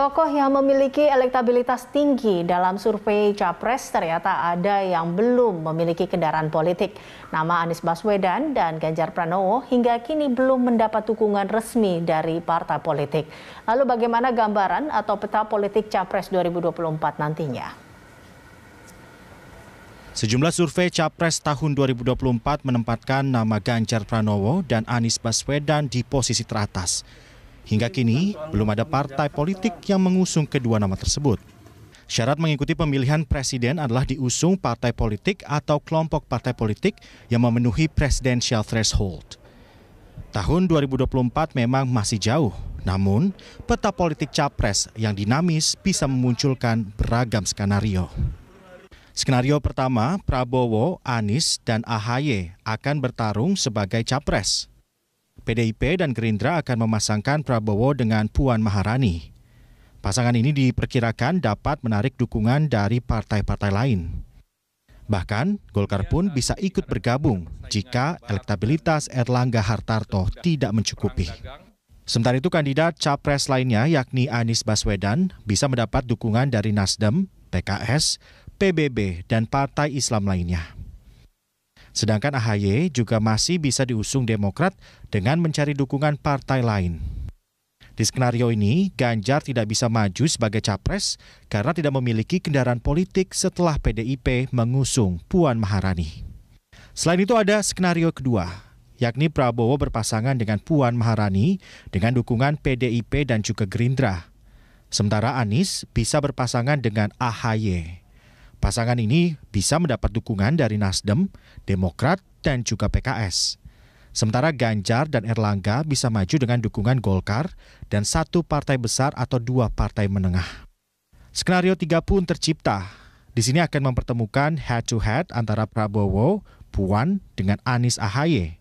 Tokoh yang memiliki elektabilitas tinggi dalam survei Capres ternyata ada yang belum memiliki kendaraan politik. Nama Anies Baswedan dan Ganjar Pranowo hingga kini belum mendapat dukungan resmi dari partai politik. Lalu bagaimana gambaran atau peta politik Capres 2024 nantinya? Sejumlah survei Capres tahun 2024 menempatkan nama Ganjar Pranowo dan Anies Baswedan di posisi teratas. Hingga kini, belum ada partai politik yang mengusung kedua nama tersebut. Syarat mengikuti pemilihan presiden adalah diusung partai politik atau kelompok partai politik yang memenuhi presidential threshold. Tahun 2024 memang masih jauh, namun peta politik capres yang dinamis bisa memunculkan beragam skenario. Skenario pertama, Prabowo, Anies, dan AHY akan bertarung sebagai capres. PDIP dan Gerindra akan memasangkan Prabowo dengan Puan Maharani. Pasangan ini diperkirakan dapat menarik dukungan dari partai-partai lain. Bahkan Golkar pun bisa ikut bergabung jika elektabilitas Erlangga Hartarto tidak mencukupi. Sementara itu kandidat capres lainnya yakni Anies Baswedan bisa mendapat dukungan dari Nasdem, PKS, PBB, dan partai Islam lainnya. Sedangkan AHY juga masih bisa diusung Demokrat dengan mencari dukungan partai lain. Di skenario ini, Ganjar tidak bisa maju sebagai capres karena tidak memiliki kendaraan politik setelah PDIP mengusung Puan Maharani. Selain itu ada skenario kedua, yakni Prabowo berpasangan dengan Puan Maharani dengan dukungan PDIP dan juga Gerindra. Sementara Anies bisa berpasangan dengan AHY. Pasangan ini bisa mendapat dukungan dari Nasdem, Demokrat, dan juga PKS. Sementara Ganjar dan Erlangga bisa maju dengan dukungan Golkar dan satu partai besar atau dua partai menengah. Skenario tiga pun tercipta. Di sini akan mempertemukan head-to-head antara Prabowo, Puan, dengan Anies Ahaye.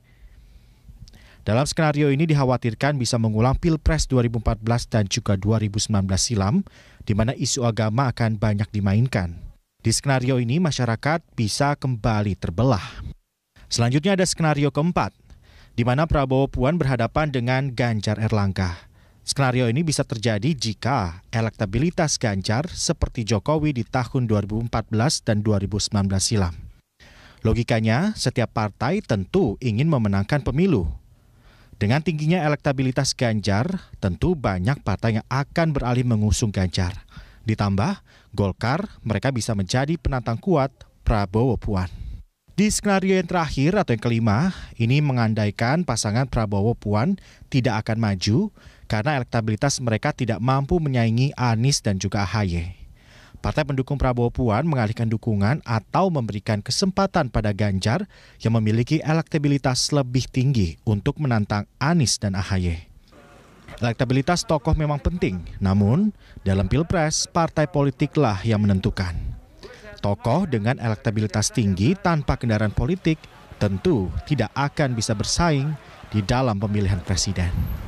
Dalam skenario ini dikhawatirkan bisa mengulang Pilpres 2014 dan juga 2019 silam, di mana isu agama akan banyak dimainkan. Di skenario ini masyarakat bisa kembali terbelah. Selanjutnya ada skenario keempat, di mana Prabowo Puan berhadapan dengan Ganjar Erlangga. Skenario ini bisa terjadi jika elektabilitas Ganjar seperti Jokowi di tahun 2014 dan 2019 silam. Logikanya, setiap partai tentu ingin memenangkan pemilu. Dengan tingginya elektabilitas Ganjar, tentu banyak partai yang akan beralih mengusung Ganjar. Ditambah, Golkar mereka bisa menjadi penantang kuat Prabowo Puan. Di skenario yang terakhir atau yang kelima, ini mengandaikan pasangan Prabowo Puan tidak akan maju karena elektabilitas mereka tidak mampu menyaingi Anies dan juga AHY. Partai pendukung Prabowo Puan mengalihkan dukungan atau memberikan kesempatan pada Ganjar yang memiliki elektabilitas lebih tinggi untuk menantang Anies dan AHY. Elektabilitas tokoh memang penting, namun dalam pilpres partai politiklah yang menentukan. Tokoh dengan elektabilitas tinggi tanpa kendaraan politik tentu tidak akan bisa bersaing di dalam pemilihan presiden.